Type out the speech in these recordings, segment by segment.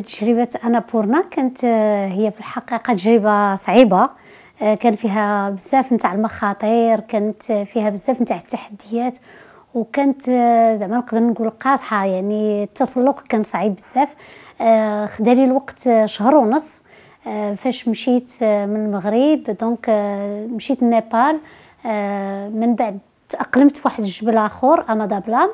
تجربة أنابورنا كانت آه، هي في الحقيقة تجربة صعيبة آه، كان فيها بزاف نتاع المخاطر كانت فيها بزاف نتاع التحديات وكانت آه، زعما نقدر نقول قاصحة يعني التسلق كان صعيب بزاف خدالي الوقت شهر ونص فاش مشيت من المغرب دونك مشيت نيبال من بعد تأقلمت في واحد الجبل آخر أمادابلام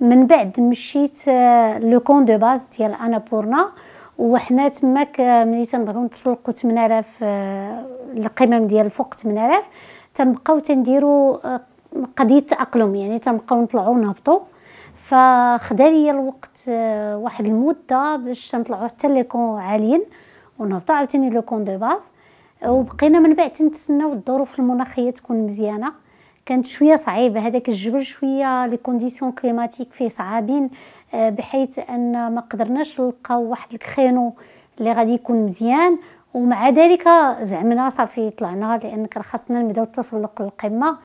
من بعد مشيت آه، لو كون دو باز ديال بورنا وحنا تماك آه، ملي تنبغيو نتسلقو 8000 آه، القمم ديال فوق 8000 تنبقاو تنديرو قضيه تاقلم يعني تنبقاو نطلعو نهبطو فخدا ليا الوقت واحد المده باش تنطلعو حتى لي كون عاليين ونهبطو عاوتاني لو كون دو باز وبقينا من بعد تنتسناو الظروف المناخيه تكون مزيانه كانت شويه صعيبه هذاك الجبل شويه لي كونديسيون كليماتيك فيه صعابين آه، بحيث ان ما قدرناش نلقاو واحد الكخينو اللي غادي يكون مزيان ومع ذلك زعمنا صافي طلعنا لان كان خاصنا نبداو التسلق للقمه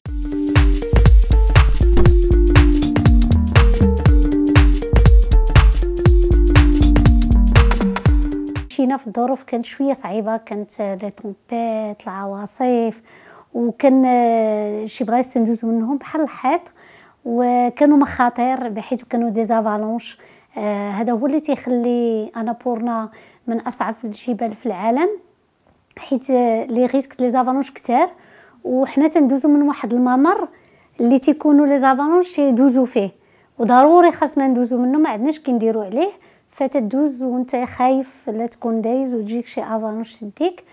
مشينا في الظروف كانت شويه صعيبه كانت آه، لي طومبيت العواصف وكان آه، شي بلايص تندوزو منهم بحال الحيط وكانوا مخاطر بحيث كانوا ديزافالونش آه، هذا هو اللي تيخلي انا بورنا من اصعب الجبال في العالم حيت آه، لي ريسك لي زافالونش كثار وحنا تندوزو من واحد الممر اللي تيكونوا لي زافالونش يدوزو فيه وضروري خاصنا ندوزو منه ما عندناش كنديرو عليه فتدوز وانت خايف لا تكون دايز وتجيك شي افالونش تديك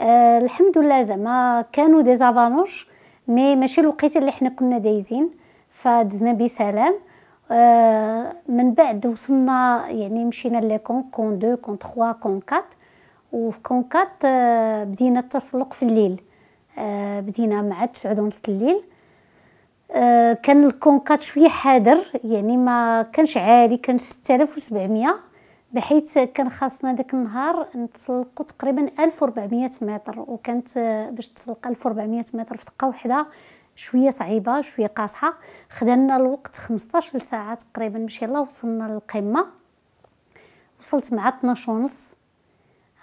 آه، الحمد لله زعما كانوا دي زافالونج مي ماشي الوقيت اللي حنا كنا دايزين فدزنا بسلام آه من بعد وصلنا يعني مشينا لي كون دو كون تخوا كون كات وفي كون كات آه بدينا التسلق في الليل آه بدينا مع تسعود ونص الليل آه كان الكون كات شويه حادر يعني ما كانش عالي كان 6700 بحيث كان خاصنا داك النهار نتسلقوا تقريبا 1400 متر وكانت باش تسلق 1400 متر في دقه واحده شويه صعيبه شويه قاصحه خدنا الوقت 15 ساعه تقريبا مشي الله وصلنا للقمه وصلت مع 12 ونص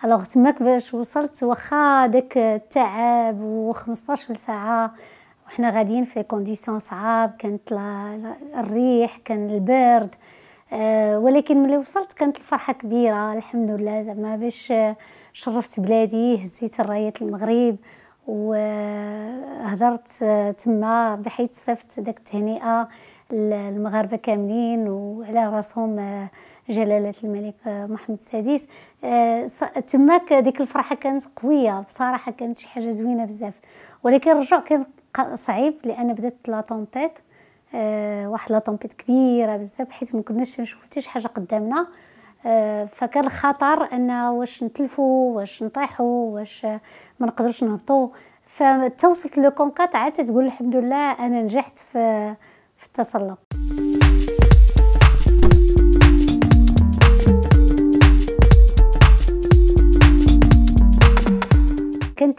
الوغ تماك باش وصلت واخا داك التعب و15 ساعه وحنا غاديين في لي كونديسيون صعاب كانت الريح كان البرد آه، ولكن ملي وصلت كانت الفرحه كبيره الحمد لله زعما باش آه، شرفت بلادي هزيت الرايه المغرب وهضرت آه، تما بحيث صفت داك التهنئه المغاربه كاملين وعلى راسهم جلاله الملك محمد السادس تماك ديك الفرحه كانت قويه بصراحه كانت شي حاجه زوينه بزاف ولكن الرجوع كان صعيب لان بدات لا طومبيت آه، واحد طومبيت كبيره بزاف حيت ما كناش نشوفو حتى شي حاجه قدامنا آه، فكان الخطر ان واش نتلفوا واش نطيحوا واش ما نقدروش نهبطوا فتوصلت لو كونكات عاد تقول الحمد لله انا نجحت في في التسلق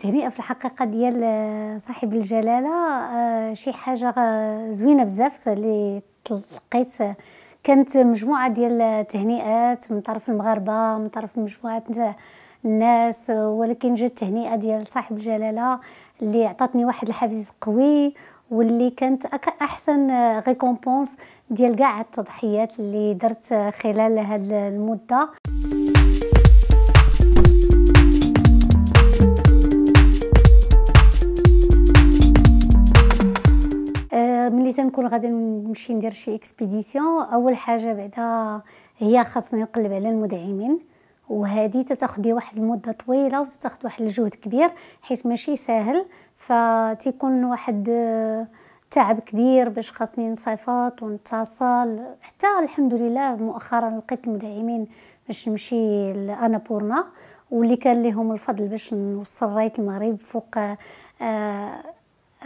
التهنئه يعني في الحقيقه ديال آه، صاحب الجلاله آه، شي حاجه آه، زوينه بزاف اللي تلقيت كانت مجموعه ديال التهنئات من طرف المغاربه من طرف مجموعه الناس ولكن جات التهنئه ديال صاحب الجلاله اللي عطاتني واحد الحافز قوي واللي كانت احسن ريكومبونس ديال كاع التضحيات اللي درت خلال هاد المده اذا نكون غادي نمشي ندير شي اكسبيديسيون اول حاجه بعدا هي خاصني نقلب على المدعمين وهذه تتاخذ واحد المده طويله وتتاخذ واحد الجهد كبير حيت ماشي ساهل فتيكون واحد آه، تعب كبير باش خاصني نصيفط ونتصل حتى الحمد لله مؤخرا لقيت المدعمين باش نمشي لانابورنا واللي كان لهم الفضل باش نوصل رايت المغرب فوق آه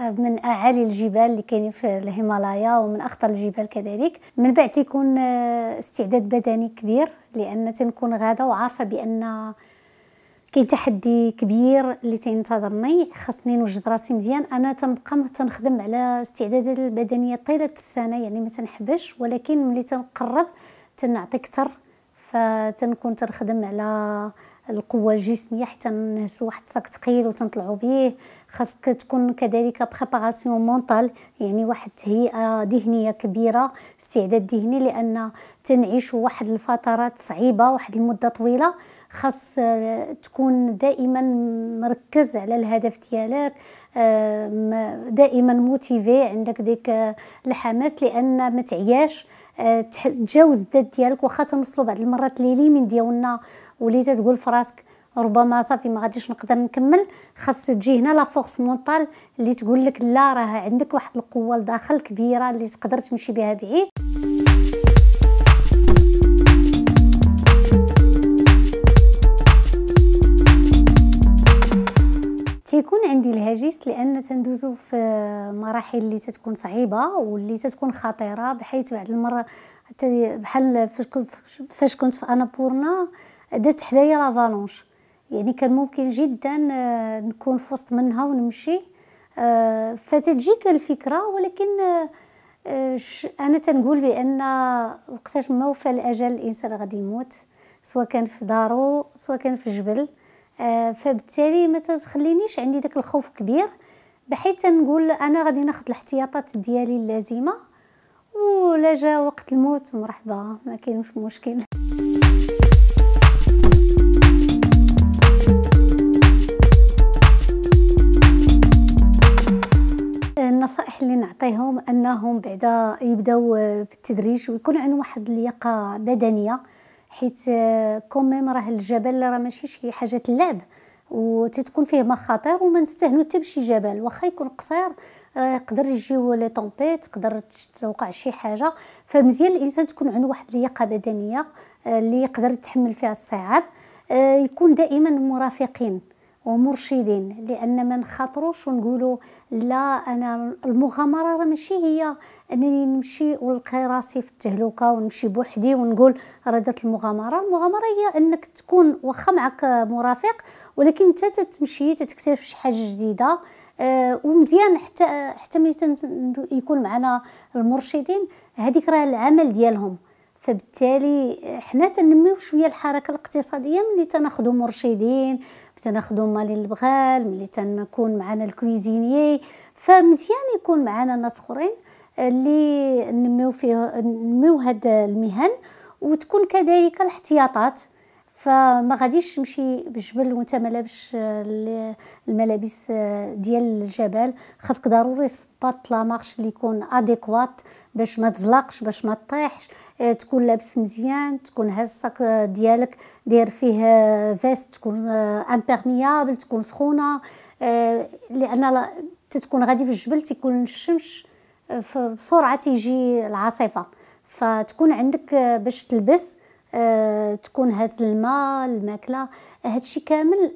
من اعالي الجبال اللي كاينين في الهيمالايا ومن اخطر الجبال كذلك من بعد تيكون آه، استعداد بدني كبير لان تنكون غاده وعارفه بان كاين تحدي كبير اللي تينتظرني خاصني نوجد راسي مزيان انا تنبقى تنخدم على استعدادات البدنيه طيله السنه يعني ما تنحبش ولكن ملي تنقرب تنعطي اكثر فتنكون تنخدم على القوه الجسميه حتى نهزو واحد الصاك ثقيل وتنطلعو بيه خاصك تكون كذلك بريباراسيون مونطال يعني واحد تهيئه ذهنيه كبيره استعداد ذهني لان تنعيش واحد الفترات صعيبه واحد المده طويله خاص آه، تكون دائما مركز على الهدف ديالك آه، دائما موتيفي عندك ديك آه، الحماس لان ما تعياش آه، تجاوز الذات ديالك واخا تنوصلوا بعض المرات ليمين ديالنا ولي تقول فراسك ربما صافي ما غاديش نقدر نكمل خاص تجي هنا لا فورس مونطال اللي تقول لك لا راه عندك واحد القوه لداخل كبيره اللي تقدر تمشي بها بعيد تيكون عندي الهاجس لان تندوزو في مراحل اللي تتكون صعيبه واللي تتكون خطيره بحيث بعد المره بحال فاش كنت في انابورنا دازت حدايا لافالونش يعني كان ممكن جدا آه، نكون في وسط منها ونمشي آه، فتجيك الفكره ولكن آه، انا تنقول بان وقتاش ما وفى الاجل الانسان غادي يموت سواء كان في دارو سواء كان في جبل آه، فبالتالي ما تخلينيش عندي داك الخوف كبير بحيث نقول انا غادي ناخذ الاحتياطات ديالي اللازمه ولا جا وقت الموت مرحبا ما كاينش مشكل النصائح اللي نعطيهم انهم بعدا يبداو بالتدريج ويكون عندهم واحد اللياقه بدنيه حيت آه، كوميم راه الجبل راه ماشي شي حاجه اللعب وتتكون فيه مخاطر وما نستهنو حتى بشي جبل واخا يكون قصير راه يقدر يجيو لي طومبيت تقدر توقع شي حاجه فمزيان الانسان تكون عنده واحد اللياقه بدنيه آه، اللي يقدر يتحمل فيها الصعاب آه، يكون دائما مرافقين ومرشدين لان ما نخاطروش ونقولوا لا انا المغامره راه ماشي هي انني نمشي ونلقي راسي في التهلكه ونمشي بوحدي ونقول راه المغامره المغامره هي انك تكون واخا معك مرافق ولكن انت تتمشي تتكتشف شي حاجه جديده آه ومزيان حتى حتى يكون معنا المرشدين هذيك راه العمل ديالهم فبالتالي حنا تنميو شويه الحركه الاقتصاديه ملي تناخذوا مرشدين ملي تناخذوا مالي البغال ملي تنكون معنا الكويزينيي فمزيان يكون معنا ناس اخرين آه، اللي نميو فيه نميو هاد المهن وتكون كذلك الاحتياطات فما غاديش تمشي بالجبل وانت ما لابش آه، الملابس آه، ديال الجبل خاصك ضروري الصباط لا مارش اللي يكون اديكوات باش ما تزلقش باش ما تطيحش آه، تكون لابس مزيان تكون الساك ديالك داير فيه فيست تكون امبيرميابل تكون سخونه لان تكون غادي في الجبل تكون الشمس بسرعه تيجي العاصفه فتكون عندك باش تلبس آه تكون هز الماء الماكله هادشي كامل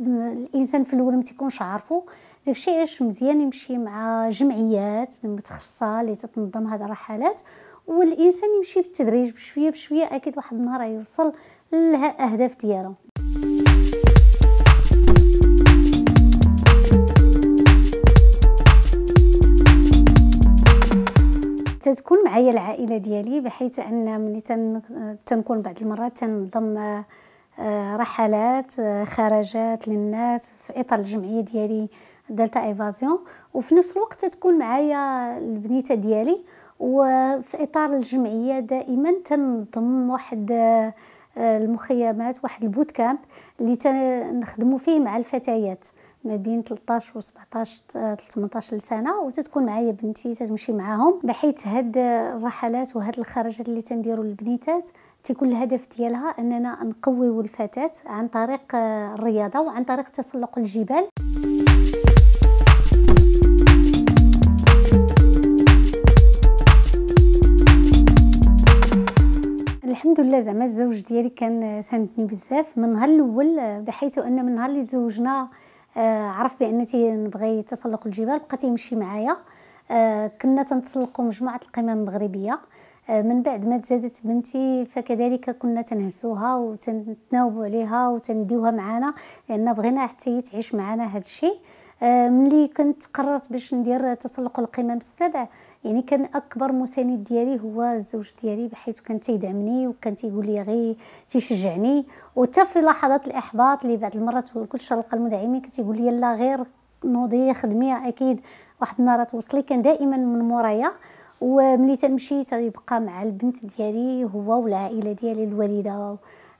الانسان في الاول ما تيكونش عارفو داكشي علاش مزيان يمشي مع جمعيات متخصصه اللي تتنظم هاد الرحلات والانسان يمشي بالتدريج بشويه بشويه اكيد واحد النهار يوصل اهداف ديالو حتى تكون معايا العائله ديالي بحيث ان ملي تنكون بعض المرات تنضم آه، رحلات آه، خرجات للناس في اطار الجمعيه ديالي دلتا ايفازيون وفي نفس الوقت تكون معايا البنيته ديالي وفي اطار الجمعيه دائما تنضم واحد آه، المخيمات واحد البوت كامب اللي تنخدموا فيه مع الفتيات ما بين 13 و 17 18 سنه وتتكون معايا بنتي تمشي معاهم بحيث هاد الرحلات وهاد الخرجات اللي تنديروا للبنيتات تيكون الهدف ديالها اننا نقويو الفتاه عن طريق الرياضه وعن طريق تسلق الجبال الحمد لله زعما الزوج ديالي كان ساندني بزاف من نهار الاول بحيث ان من نهار اللي تزوجنا آه، عرف بانني تنبغي تسلق الجبال بقى تيمشي معايا آه، كنا تنتسلقوا مجموعه القمم المغربيه آه، من بعد ما تزادت بنتي فكذلك كنا تنهزوها وتنتناوبوا عليها وتنديوها معنا لان بغينا حتى هي تعيش معنا هذا الشيء آه، ملي كنت قررت باش ندير تسلق القمم السبع يعني كان اكبر مساند ديالي هو الزوج ديالي بحيث كان تيدعمني وكان تيقول لي غير تيشجعني وحتى في لحظات الاحباط اللي بعض المرات كل شرق المدعمين كان تيقول لي لا غير نوضي خدمي اكيد واحد النهار توصلي كان دائما من مورايا وملي تنمشي تيبقى مع البنت ديالي هو والعائله ديالي الوالده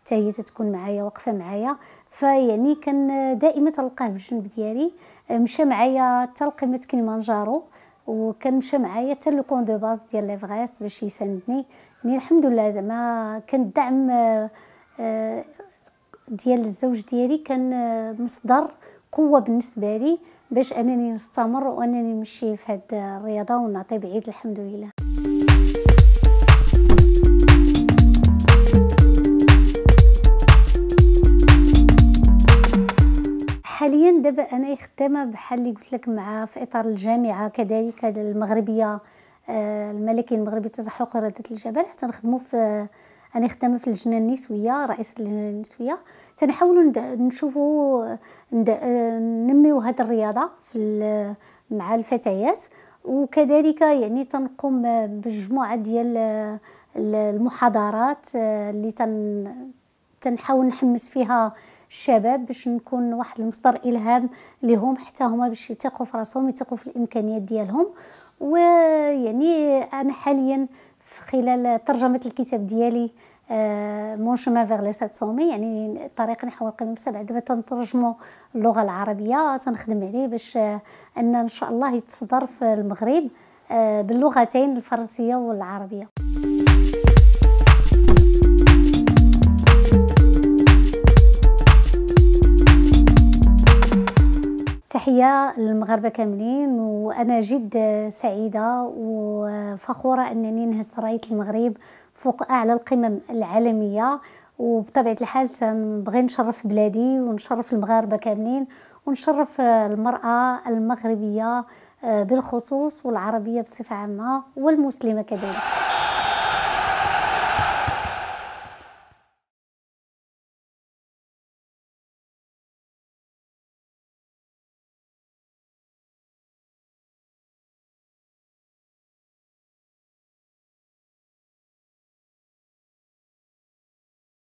حتى هي تتكون معايا واقفه معايا فيعني كان دائما تلقاه بالجنب ديالي مشى معايا حتى لقمه كليمانجارو وكان مشى معايا حتى لو كون دو باز ديال ليفغيست باش يساندني يعني الحمد لله زعما كان الدعم آه، آه، ديال الزوج ديالي كان آه، مصدر قوه بالنسبه لي باش انني نستمر وانني نمشي في هاد الرياضه ونعطي بعيد الحمد لله حاليا دابا انا خدامه بحال اللي قلت لك مع في اطار الجامعه كذلك المغربيه آه، الملكي المغربي للتزحلق ورده الجبل حتى نخدموا في انا خدامه في اللجنه النسويه رئيسه اللجنه النسويه تنحاولوا نشوفوا ننميو هذه الرياضه في مع الفتيات وكذلك يعني تنقوم بمجموعه ديال المحاضرات آه، اللي تن حتى نحاول نحمس فيها الشباب باش نكون واحد المصدر الهام لهم حتى هما باش يثقوا في راسهم يثقوا في الامكانيات ديالهم ويعني انا حاليا في خلال ترجمه الكتاب ديالي مون شوما فيغ لي سومي يعني طريق نحو القمم السبع دابا تنترجمو اللغه العربيه تنخدم عليه باش آه، ان ان شاء الله يتصدر في المغرب آه، باللغتين الفرنسيه والعربيه تحية للمغاربة كاملين وأنا جد سعيدة وفخورة أنني نهزت راية المغرب فوق أعلى القمم العالمية وبطبيعة الحال تنبغي نشرف بلادي ونشرف المغاربة كاملين ونشرف المرأة المغربية بالخصوص والعربية بصفة عامة والمسلمة كذلك